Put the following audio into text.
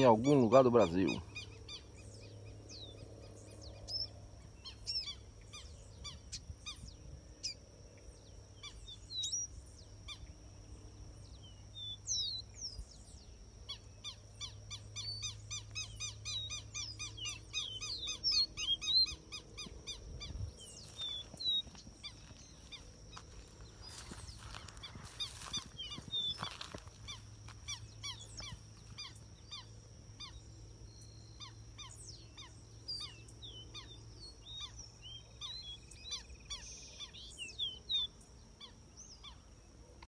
em algum lugar do Brasil.